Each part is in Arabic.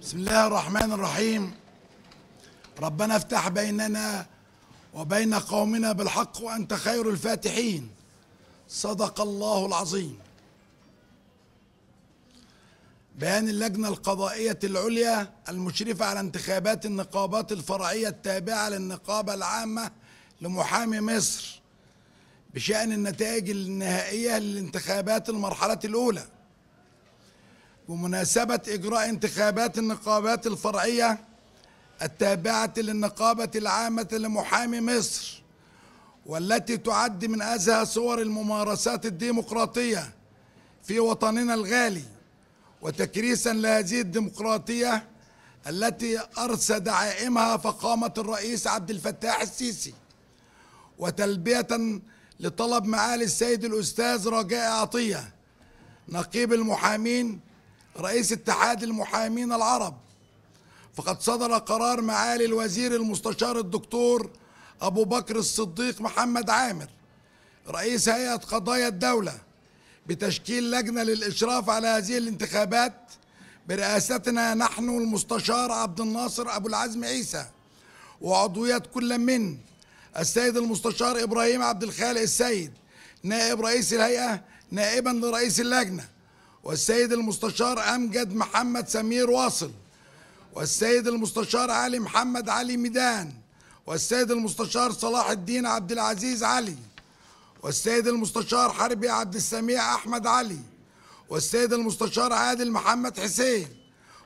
بسم الله الرحمن الرحيم ربنا افتح بيننا وبين قومنا بالحق وانت خير الفاتحين صدق الله العظيم بيان اللجنة القضائية العليا المشرفة على انتخابات النقابات الفرعية التابعة للنقابة العامة لمحامي مصر بشأن النتائج النهائية للانتخابات المرحلة الأولى بمناسبة إجراء انتخابات النقابات الفرعية التابعة للنقابة العامة لمحامي مصر والتي تعد من أزهى صور الممارسات الديمقراطية في وطننا الغالي وتكريسا لهذه الديمقراطية التي أرسى دعائمها فقامة الرئيس عبد الفتاح السيسي وتلبية لطلب معالي السيد الأستاذ رجاء عطية نقيب المحامين رئيس اتحاد المحامين العرب فقد صدر قرار معالي الوزير المستشار الدكتور أبو بكر الصديق محمد عامر رئيس هيئة قضايا الدولة بتشكيل لجنة للإشراف على هذه الانتخابات برئاستنا نحن المستشار عبد الناصر أبو العزم عيسى وعضوية كل من السيد المستشار إبراهيم عبد الخالق السيد نائب رئيس الهيئة نائبا لرئيس اللجنة والسيد المستشار أمجد محمد سمير واصل والسيد المستشار علي محمد علي ميدان والسيد المستشار صلاح الدين عبد العزيز علي والسيد المستشار حربي عبد السميع أحمد علي والسيد المستشار عادل محمد حسين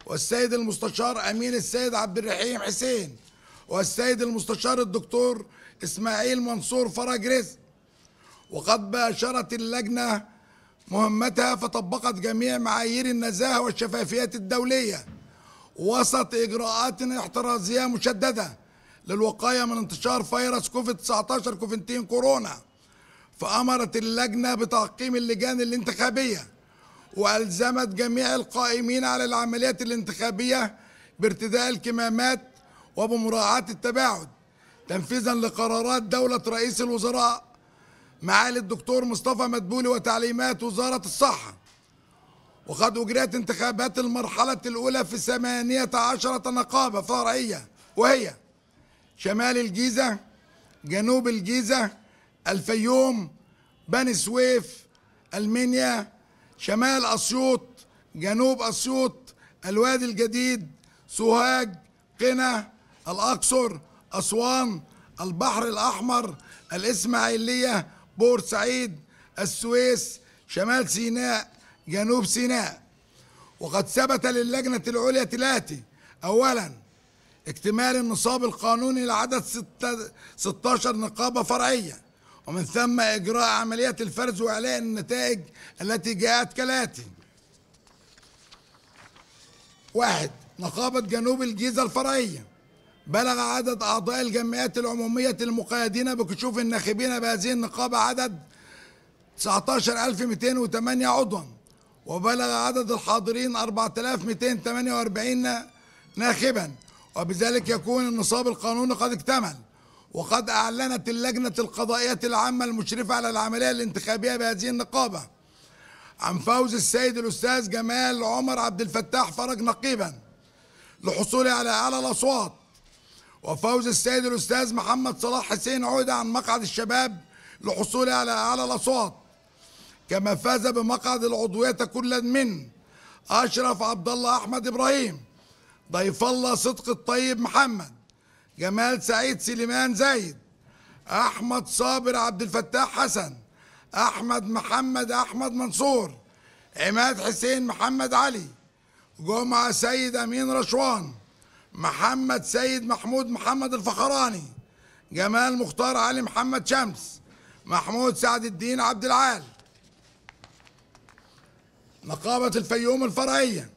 والسيد المستشار أمين السيد عبد الرحيم حسين والسيد المستشار الدكتور إسماعيل منصور فرج رزق وقد باشرت اللجنة مهمتها فطبقت جميع معايير النزاهة والشفافية الدولية وسط إجراءات احترازية مشددة للوقاية من انتشار فيروس كوفيد 19 كوفنتين كورونا فأمرت اللجنة بتعقيم اللجان الانتخابية وألزمت جميع القائمين على العمليات الانتخابية بارتداء الكمامات وبمراعاة التباعد تنفيذا لقرارات دولة رئيس الوزراء معالي الدكتور مصطفى مدبولي وتعليمات وزارة الصحة وقد أجريت انتخابات المرحلة الأولى في ثمانية عشرة نقابة فرعية وهي شمال الجيزة جنوب الجيزة الفيوم بني سويف المنيا شمال أسيوط جنوب أسيوط الوادي الجديد سوهاج قنا الأقصر أسوان البحر الأحمر الإسماعيلية بورسعيد السويس شمال سيناء جنوب سيناء وقد ثبت للجنة العليا تلاتي أولا اكتمال النصاب القانوني لعدد 16 نقابة فرعية ومن ثم إجراء عملية الفرز وإعلاء النتائج التي جاءت كالآتي واحد نقابة جنوب الجيزة الفرعية بلغ عدد أعضاء الجمعيات العمومية المقيدين بكشوف الناخبين بهذه النقابة عدد 19208 عضوا وبلغ عدد الحاضرين 4248 ناخبا وبذلك يكون النصاب القانوني قد اكتمل وقد أعلنت اللجنة القضائية العامة المشرفة على العملية الانتخابية بهذه النقابة عن فوز السيد الأستاذ جمال عمر عبد الفتاح فرج نقيبا لحصوله على أعلى الأصوات وفوز السيد الأستاذ محمد صلاح حسين عودة عن مقعد الشباب لحصوله على أعلى الأصوات كما فاز بمقعد العضوية كل من أشرف عبد الله أحمد إبراهيم ضيف الله صدق الطيب محمد جمال سعيد سليمان زايد أحمد صابر عبد الفتاح حسن أحمد محمد أحمد منصور عماد حسين محمد علي جمعة سيد أمين رشوان محمد سيد محمود محمد الفخراني جمال مختار علي محمد شمس محمود سعد الدين عبد العال نقابة الفيوم الفرعية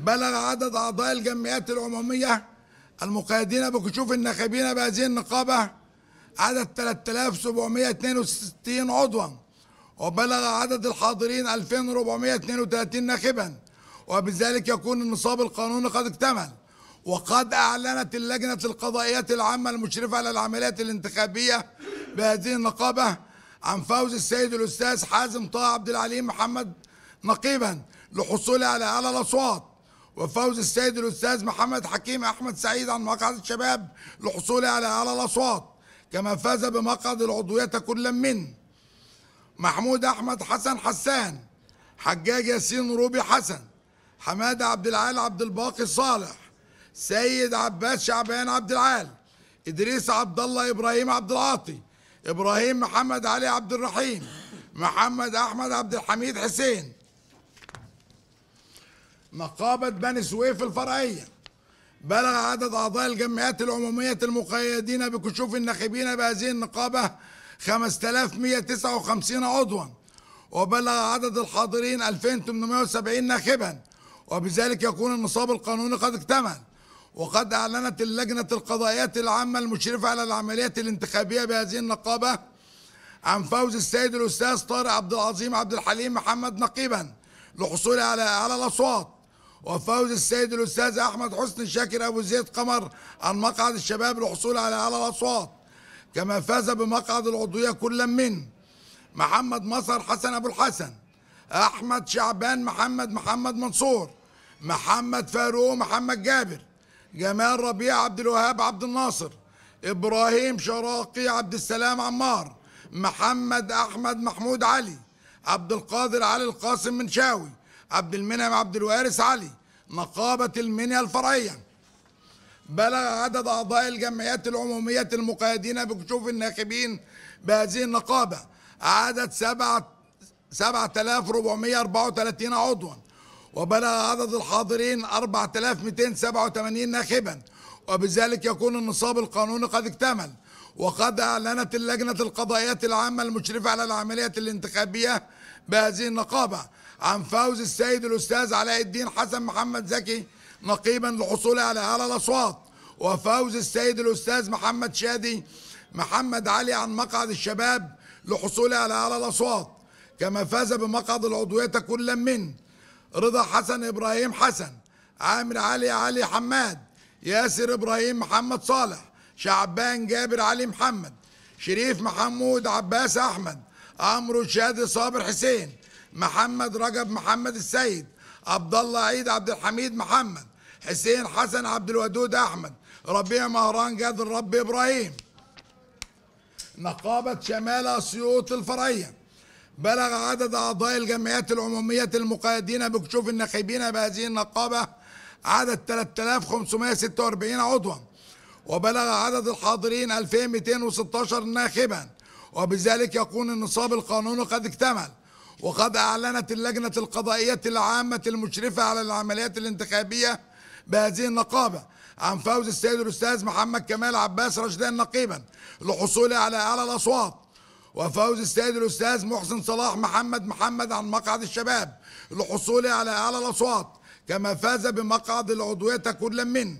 بلغ عدد أعضاء الجمعيات العمومية المقيدين بكشوف الناخبين بهذه النقابة عدد 3762 عضوا وبلغ عدد الحاضرين 2432 ناخبا وبذلك يكون النصاب القانوني قد اكتمل وقد أعلنت اللجنة القضائية العامة المشرفة على العمليات الانتخابية بهذه النقابة عن فوز السيد الأستاذ حازم طه عبد العليم محمد نقيبا لحصوله على أعلى الأصوات وفوز السيد الأستاذ محمد حكيم أحمد سعيد عن مقعد الشباب لحصوله على أعلى الأصوات كما فاز بمقعد العضوية كل من محمود أحمد حسن حسان حجاج ياسين روبي حسن حمادة عبد العال عبد الباقي صالح سيد عباس شعبان عبد العال ادريس عبد الله ابراهيم عبد العاطي ابراهيم محمد علي عبد الرحيم محمد احمد عبد الحميد حسين نقابة بني سويف الفرعية بلغ عدد أعضاء الجمعيات العمومية المقيدين بكشوف الناخبين بهذه النقابة 5159 عضوا وبلغ عدد الحاضرين 2870 ناخبا وبذلك يكون النصاب القانوني قد اكتمل وقد أعلنت اللجنة القضائية العامة المشرفة على العمليات الانتخابية بهذه النقابة عن فوز السيد الأستاذ طارق عبد العظيم عبد الحليم محمد نقيبا لحصوله على أعلى الأصوات وفوز السيد الأستاذ أحمد حسن شاكر أبو زيد قمر عن مقعد الشباب للحصول على أعلى الأصوات كما فاز بمقعد العضوية كل من محمد مصر حسن أبو الحسن أحمد شعبان محمد محمد منصور محمد فاروق محمد جابر جمال ربيع عبد الوهاب عبد الناصر ابراهيم شراقي عبد السلام عمار محمد احمد محمود علي عبد القادر علي القاسم منشاوي عبد المنعم عبد الوارث علي نقابه المنيا الفرعيه بلغ عدد أعضاء الجمعيات العمومية المقيدين بكشوف الناخبين بهذه النقابة عدد سبعة 7434 عضوا وبلغ عدد الحاضرين 4287 ناخبا وبذلك يكون النصاب القانوني قد اكتمل وقد أعلنت اللجنة القضائية العامة المشرفة على العملية الانتخابية بهذه النقابة عن فوز السيد الأستاذ علاء الدين حسن محمد زكي نقيبا لحصوله على أعلى الأصوات وفوز السيد الأستاذ محمد شادي محمد علي عن مقعد الشباب لحصوله على أعلى الأصوات كما فاز بمقعد العضوية كل من رضا حسن ابراهيم حسن عامر علي علي حماد ياسر ابراهيم محمد صالح شعبان جابر علي محمد شريف محمود عباس احمد عمرو شادي صابر حسين محمد رجب محمد السيد عبد الله عيد عبد الحميد محمد حسين حسن عبد الودود احمد ربيع مهران جاد الرب ابراهيم نقابه شمال اسيوط الفريه بلغ عدد أعضاء الجمعيات العمومية المقيدين بكشوف الناخبين بهذه النقابة عدد 3546 عضوا وبلغ عدد الحاضرين 2216 ناخبا وبذلك يكون النصاب القانوني قد اكتمل وقد أعلنت اللجنة القضائية العامة المشرفة على العمليات الانتخابية بهذه النقابة عن فوز السيد الأستاذ محمد كمال عباس رشدان نقيبا لحصوله على أعلى الأصوات وفوز السيد الأستاذ محسن صلاح محمد محمد عن مقعد الشباب لحصوله على أعلى الأصوات كما فاز بمقعد العضوية كل من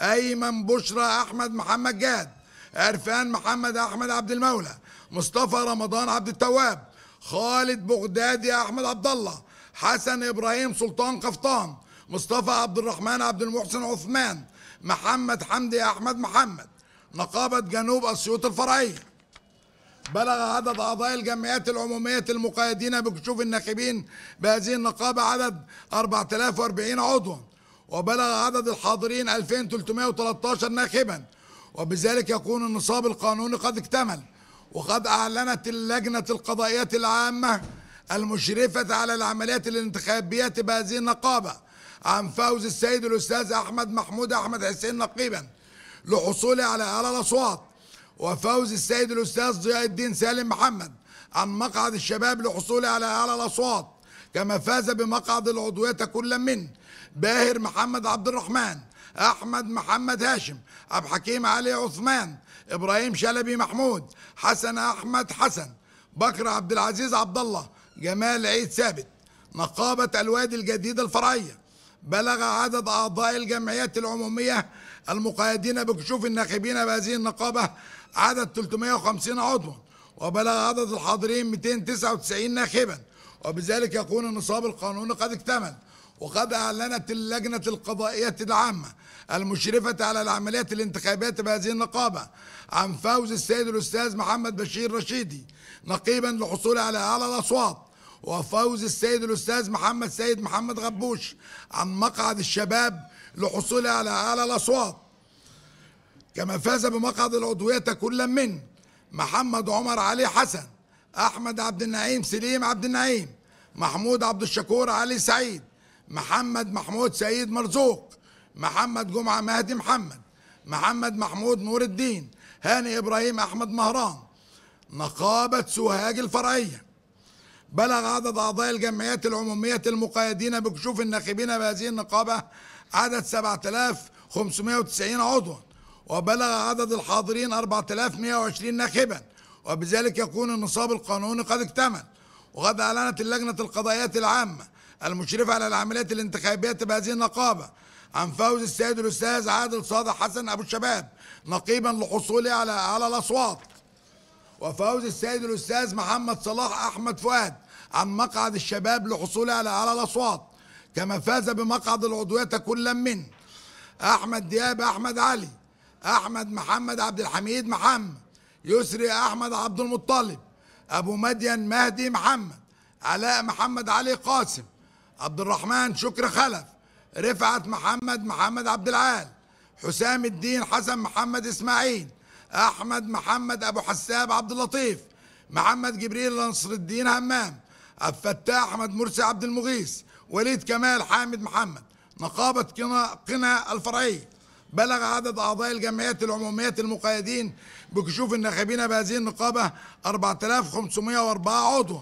أيمن بشرى أحمد محمد جاد عرفان محمد أحمد عبد المولى مصطفى رمضان عبد التواب خالد بغدادي أحمد عبد الله حسن إبراهيم سلطان قفطان مصطفى عبد الرحمن عبد المحسن عثمان محمد حمدي أحمد محمد نقابة جنوب أسيوط الفرعية بلغ عدد أعضاء الجمعيات العمومية المقيدين بكشوف الناخبين بهذه النقابة عدد 4040 عضوا وبلغ عدد الحاضرين 2313 ناخبا وبذلك يكون النصاب القانوني قد اكتمل وقد أعلنت اللجنة القضائية العامة المشرفة على العمليات الانتخابية بهذه النقابة عن فوز السيد الأستاذ أحمد محمود أحمد حسين نقيبا لحصوله على أعلى الأصوات وفوز السيد الأستاذ ضياء الدين سالم محمد عن مقعد الشباب لحصوله على أعلى الأصوات كما فاز بمقعد العضوية كل من باهر محمد عبد الرحمن أحمد محمد هاشم عبد الحكيم علي عثمان إبراهيم شلبي محمود حسن أحمد حسن بكر عبد العزيز عبد الله جمال عيد ثابت نقابة الوادي الجديد الفرعية بلغ عدد أعضاء الجمعيات العمومية المقيدين بكشوف الناخبين بهذه النقابة عدد 350 عضوا وبلغ عدد الحاضرين 299 ناخبا وبذلك يكون النصاب القانوني قد اكتمل وقد أعلنت اللجنة القضائية العامة المشرفة على العمليات الانتخابية بهذه النقابة عن فوز السيد الأستاذ محمد بشير رشيدي نقيبا للحصول على أعلى الأصوات وفوز السيد الأستاذ محمد سيد محمد غبوش عن مقعد الشباب لحصوله على أعلى الأصوات كما فاز بمقعد العضوية كلا من محمد عمر علي حسن أحمد عبد النعيم سليم عبد النعيم محمود عبد الشكور علي سعيد محمد محمود سعيد مرزوق محمد جمعة مهدي محمد محمد محمود نور الدين هاني إبراهيم أحمد مهران نقابة سوهاج الفرعية بلغ عدد أعضاء الجمعيات العمومية المقيدين بكشوف الناخبين بهذه النقابة عدد 7590 عضوا وبلغ عدد الحاضرين 4120 ناخبا وبذلك يكون النصاب القانوني قد اكتمل وقد أعلنت اللجنة القضائيات العامة المشرفة على العمليات الانتخابية بهذه النقابة عن فوز السيد الأستاذ عادل صادق حسن أبو الشباب نقيبا لحصوله على على الأصوات وفوز السيد الأستاذ محمد صلاح أحمد فؤاد عن مقعد الشباب لحصوله على على الأصوات كما فاز بمقعد العضوية كلا من أحمد دياب أحمد علي أحمد محمد عبد الحميد محمد يسري أحمد عبد المطلب أبو مدين مهدي محمد علاء محمد علي قاسم عبد الرحمن شكر خلف رفعت محمد محمد عبد العال حسام الدين حسن محمد إسماعيل أحمد محمد أبو حساب عبد اللطيف محمد جبريل نصر الدين همام الفتاح أحمد مرسي عبد المغيث وليد كمال حامد محمد نقابة قنا الفرعية بلغ عدد أعضاء الجمعيات العمومية المقيدين بكشوف الناخبين بهذه النقابة 4504 عضوا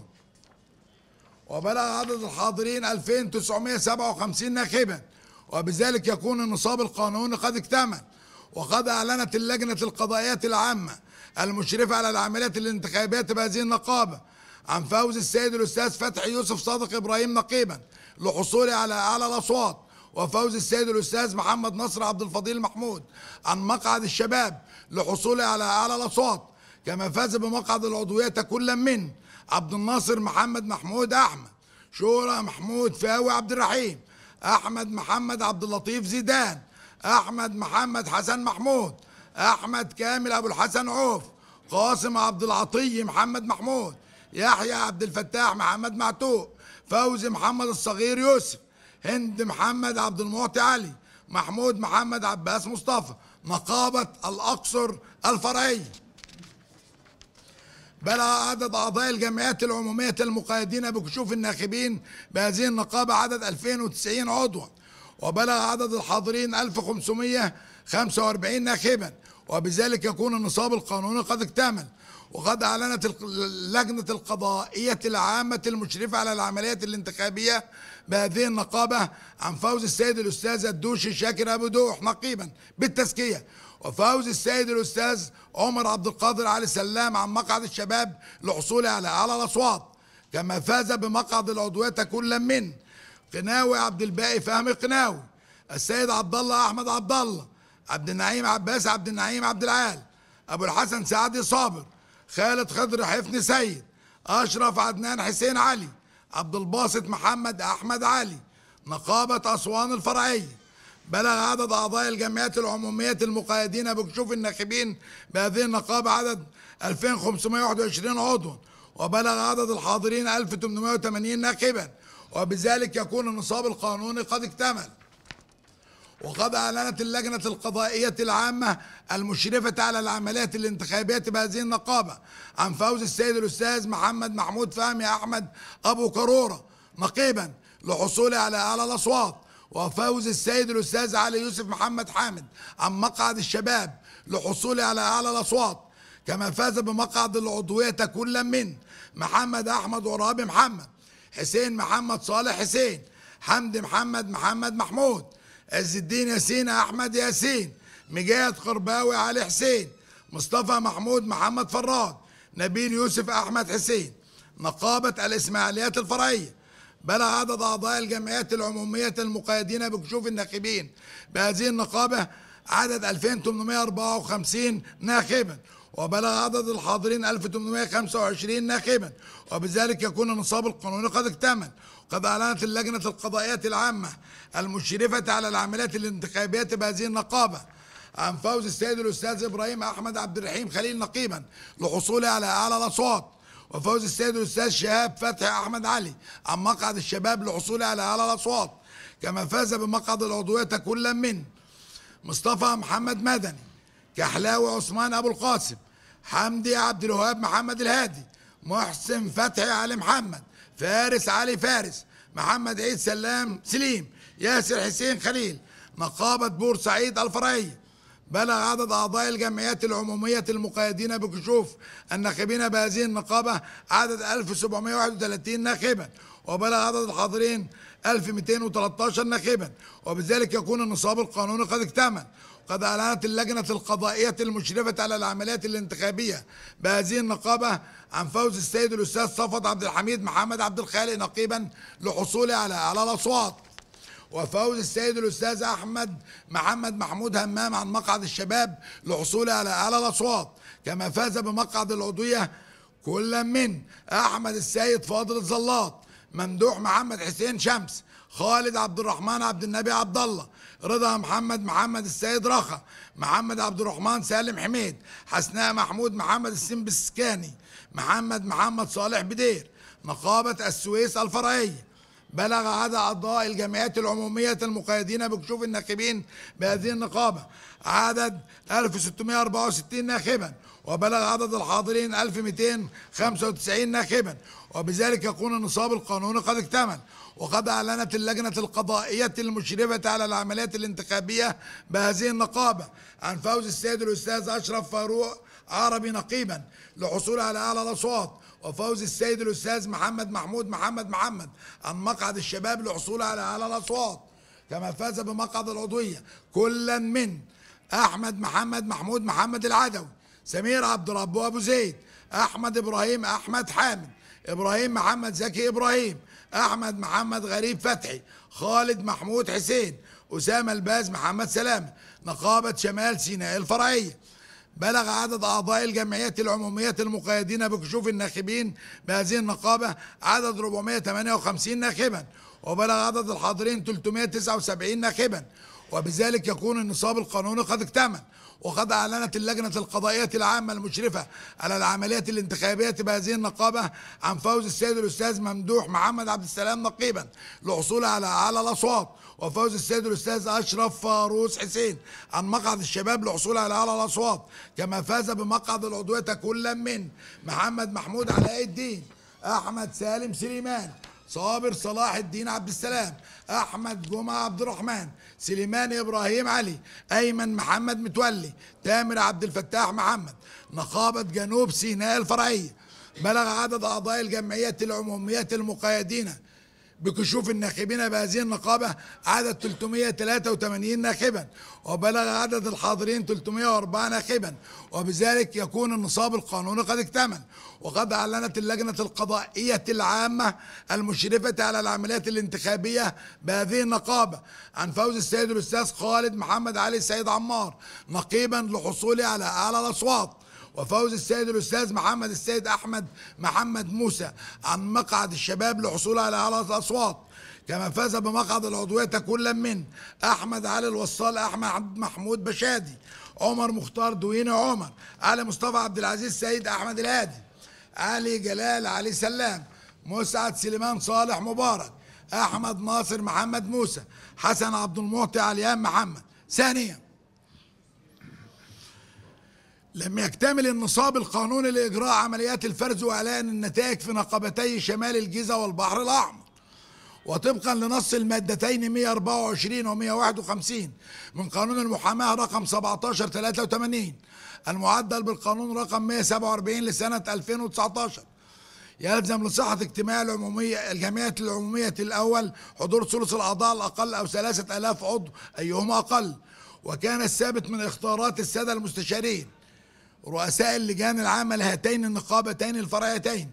وبلغ عدد الحاضرين 2957 ناخبا وبذلك يكون النصاب القانوني قد اكتمل وقد أعلنت اللجنة القضائية العامة المشرفة على العمليات الانتخابية بهذه النقابة عن فوز السيد الأستاذ فتحي يوسف صادق إبراهيم نقيبا لحصوله على أعلى الأصوات وفوز السيد الأستاذ محمد نصر عبد الفضيل محمود عن مقعد الشباب لحصوله على أعلى الأصوات كما فاز بمقعد العضوية كلا من عبد الناصر محمد محمود أحمد شورى محمود فاوي عبد الرحيم أحمد محمد عبد اللطيف زيدان أحمد محمد حسن محمود أحمد كامل أبو الحسن عوف قاسم عبد العطي محمد محمود يحيى عبد الفتاح محمد معتوق فوزي محمد الصغير يوسف هند محمد عبد المعطي علي محمود محمد عباس مصطفى نقابة الأقصر الفرعية بلغ عدد أعضاء الجمعيات العمومية المقيدين بكشوف الناخبين بهذه النقابة عدد 2090 عضوا وبلغ عدد الحاضرين 1545 ناخبا وبذلك يكون النصاب القانوني قد اكتمل وقد أعلنت اللجنة القضائية العامة المشرفة على العمليات الانتخابية بهذه النقابة عن فوز السيد الأستاذ الدوشي شاكر أبو دوح نقيبا بالتزكية وفوز السيد الأستاذ عمر عبد القادر علي سلام عن مقعد الشباب لحصوله على أعلى الأصوات كما فاز بمقعد العضوية كل من قناوي عبد الباقي فهمي قناوي السيد عبد الله أحمد عبد الله عبد النعيم عباس عبد النعيم عبد العال أبو الحسن سعدي صابر خالد خضر حفني سيد أشرف عدنان حسين علي عبد الباسط محمد أحمد علي نقابة أسوان الفرعية بلغ عدد أعضاء الجمعيات العمومية المقيدين بكشوف الناخبين بهذه النقابة عدد 2521 عضوا وبلغ عدد الحاضرين 1880 ناخبا وبذلك يكون النصاب القانوني قد اكتمل وقد أعلنت اللجنة القضائية العامة المشرفة على العمليات الانتخابية بهذه النقابة عن فوز السيد الأستاذ محمد محمود فهمي أحمد أبو كرورة نقيبا لحصوله على أعلى الأصوات وفوز السيد الأستاذ علي يوسف محمد حامد عن مقعد الشباب لحصوله على أعلى الأصوات كما فاز بمقعد العضوية كل من محمد أحمد عرابي محمد حسين محمد صالح حسين حمدي محمد محمد محمود عز الدين ياسين احمد ياسين مجاهد قرباوي علي حسين مصطفى محمود محمد فراد نبيل يوسف احمد حسين نقابه الاسماعيليات الفرعيه بلغ عدد اعضاء الجمعيات العموميه المقيدين بكشوف الناخبين بهذه النقابه عدد 2854 ناخبا وبلغ عدد الحاضرين 1825 ناخبا وبذلك يكون النصاب القانوني قد اكتمل قد أعلنت اللجنة القضائية العامة المشرفة على العمليات الانتخابية بهذه النقابة عن فوز السيد الأستاذ إبراهيم أحمد عبد الرحيم خليل نقيبا لحصوله على أعلى الأصوات وفوز السيد الأستاذ شهاب فتحي أحمد علي عن مقعد الشباب لحصوله على أعلى الأصوات كما فاز بمقعد العضوية كل من مصطفى محمد مدني كحلاوي عثمان أبو القاسم حمدي عبد الوهاب محمد الهادي محسن فتحي علي محمد فارس علي فارس محمد عيد سلام سليم ياسر حسين خليل نقابة بورسعيد الفرعية بلغ عدد أعضاء الجمعيات العمومية المقيدين بكشوف الناخبين بهذه النقابة عدد 1731 ناخبا وبلغ عدد الحاضرين 1213 ناخبا وبذلك يكون النصاب القانوني قد اكتمل قد أعلنت اللجنة القضائية المشرفة على العمليات الانتخابية بهذه النقابة عن فوز السيد الأستاذ صفد عبد الحميد محمد عبد الخالق نقيبا لحصوله على أعلى الأصوات وفوز السيد الأستاذ أحمد محمد محمود همام عن مقعد الشباب لحصوله على أعلى الأصوات كما فاز بمقعد العضوية كل من أحمد السيد فاضل الزلاط ممدوح محمد حسين شمس خالد عبد الرحمن عبد النبي عبد الله رضا محمد محمد السيد رخا محمد عبد الرحمن سالم حميد حسناء محمود محمد السين بالسكاني محمد محمد صالح بدير نقابة السويس الفرعية بلغ عدد أعضاء الجمعيات العمومية المقيدين بكشوف الناخبين بهذه النقابة عدد 1664 ناخبا وبلغ عدد الحاضرين 1295 ناخبا وبذلك يكون النصاب القانوني قد اكتمل وقد أعلنت اللجنة القضائية المشرفة على العمليات الانتخابية بهذه النقابة عن فوز السيد الأستاذ أشرف فاروق عربي نقيبا للحصول على أعلى الأصوات وفوز السيد الأستاذ محمد محمود محمد محمد عن مقعد الشباب للحصول على أعلى الأصوات كما فاز بمقعد العضوية كلا من أحمد محمد محمود محمد العدوي سمير عبد الرب أبو زيد أحمد إبراهيم أحمد حامد إبراهيم محمد زكي إبراهيم احمد محمد غريب فتحي خالد محمود حسين اسامه الباز محمد سلامه نقابه شمال سيناء الفرعيه بلغ عدد أعضاء الجمعيات العمومية المقيدين بكشوف الناخبين بهذه النقابة عدد 458 ناخبا وبلغ عدد الحاضرين 379 ناخبا وبذلك يكون النصاب القانوني قد اكتمل وقد أعلنت اللجنة القضائية العامة المشرفة على العمليات الانتخابية بهذه النقابة عن فوز السيد الأستاذ ممدوح محمد عبد السلام نقيبا لحصوله على أعلى الأصوات وفوز السيد الأستاذ أشرف فاروس حسين عن مقعد الشباب لحصوله على أعلى الأصوات كما فاز بمقعد العضوية كلا من محمد محمود علاء الدين أحمد سالم سليمان صابر صلاح الدين عبد السلام احمد جمعه عبد الرحمن سليمان ابراهيم علي ايمن محمد متولي تامر عبد الفتاح محمد نقابه جنوب سيناء الفرعيه بلغ عدد اعضاء الجمعيه العموميه المقيدين بكشوف الناخبين بهذه النقابة عدد 383 ناخبا وبلغ عدد الحاضرين 304 ناخبا وبذلك يكون النصاب القانوني قد اكتمل وقد أعلنت اللجنة القضائية العامة المشرفة على العمليات الانتخابية بهذه النقابة عن فوز السيد الأستاذ خالد محمد علي سيد عمار نقيبا لحصوله على أعلى الأصوات وفوز السيد الأستاذ محمد السيد أحمد محمد موسى عن مقعد الشباب للحصول على أعلى الأصوات كما فاز بمقعد العضوية كل من أحمد علي الوصال أحمد محمود بشادي عمر مختار دويني عمر علي مصطفى عبد العزيز سيد أحمد الهادي علي جلال علي سلام مسعد سليمان صالح مبارك أحمد ناصر محمد موسى حسن عبد المعطي عليان محمد ثانيا لم يكتمل النصاب القانوني لإجراء عمليات الفرز وإعلان النتائج في نقبتي شمال الجيزة والبحر الأحمر وطبقا لنص المادتين 124 و 151 من قانون المحاماة رقم 1783 المعدل بالقانون رقم 147 لسنة 2019 يلزم لصحة اجتماع العمومية الجمعية العمومية الأول حضور ثلث الأعضاء الأقل أو ثلاثة آلاف عضو أيهما أقل وكان الثابت من اختيارات السادة المستشارين رؤساء اللجان العامة لهاتين النقابتين الفرعيتين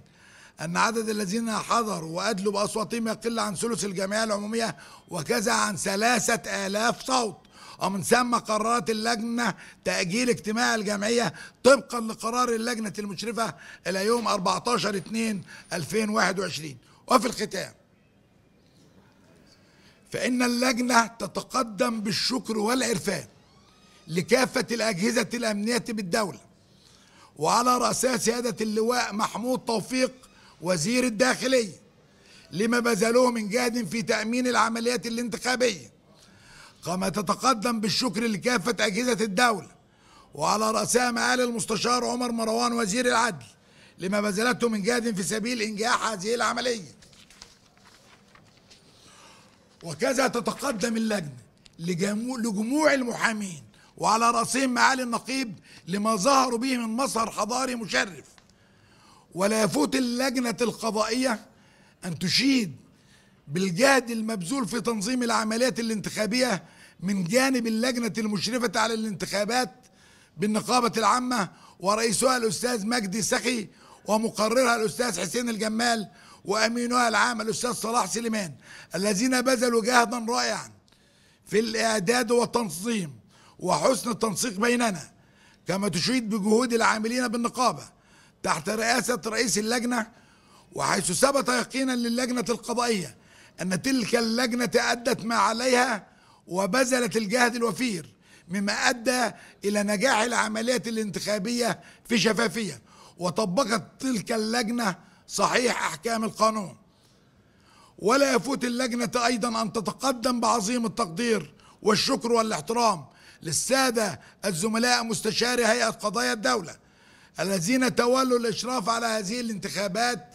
أن عدد الذين حضروا وأدلوا بأصواتهم يقل عن ثلث الجمعية العمومية وكذا عن ثلاثة آلاف صوت ومن ثم قررت اللجنة تأجيل اجتماع الجمعية طبقا لقرار اللجنة المشرفة إلى يوم 14 2 2021 وفي الختام فإن اللجنة تتقدم بالشكر والعرفان لكافة الأجهزة الأمنية بالدولة وعلى رأسها سيادة اللواء محمود توفيق وزير الداخلية لما بذلوه من جهد في تأمين العمليات الانتخابية كما تتقدم بالشكر لكافة أجهزة الدولة وعلى رأسها معالي المستشار عمر مروان وزير العدل لما بذلته من جهد في سبيل إنجاح هذه العملية وكذا تتقدم اللجنة لجموع المحامين وعلى رأسهم معالي النقيب لما ظهروا به من مظهر حضاري مشرف ولا يفوت اللجنة القضائية أن تشيد بالجهد المبذول في تنظيم العمليات الانتخابية من جانب اللجنة المشرفة على الانتخابات بالنقابة العامة ورئيسها الأستاذ مجدي سخي ومقررها الأستاذ حسين الجمال وأمينها العام الأستاذ صلاح سليمان الذين بذلوا جهدا رائعا في الإعداد والتنظيم وحسن التنسيق بيننا كما تشيد بجهود العاملين بالنقابة تحت رئاسة رئيس اللجنة وحيث ثبت يقينا للجنة القضائية أن تلك اللجنة أدت ما عليها وبذلت الجهد الوفير مما أدى إلى نجاح العمليات الانتخابية في شفافية وطبقت تلك اللجنة صحيح أحكام القانون ولا يفوت اللجنة أيضا أن تتقدم بعظيم التقدير والشكر والاحترام للسادة الزملاء مستشاري هيئة قضايا الدولة الذين تولوا الإشراف على هذه الانتخابات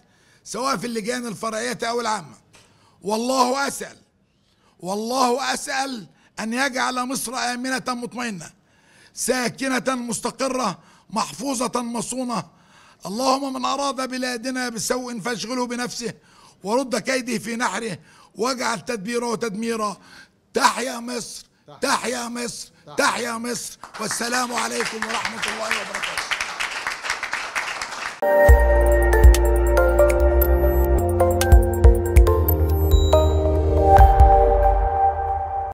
سواء في اللجان الفرعية أو العامة والله أسأل والله أسأل أن يجعل مصر آمنة مطمئنة ساكنة مستقرة محفوظة مصونة اللهم من أراد بلادنا بسوء فاشغله بنفسه ورد كيده في نحره واجعل تدبيره وتدميره تحيا مصر تحيا مصر تحيا مصر والسلام عليكم ورحمة الله وبركاته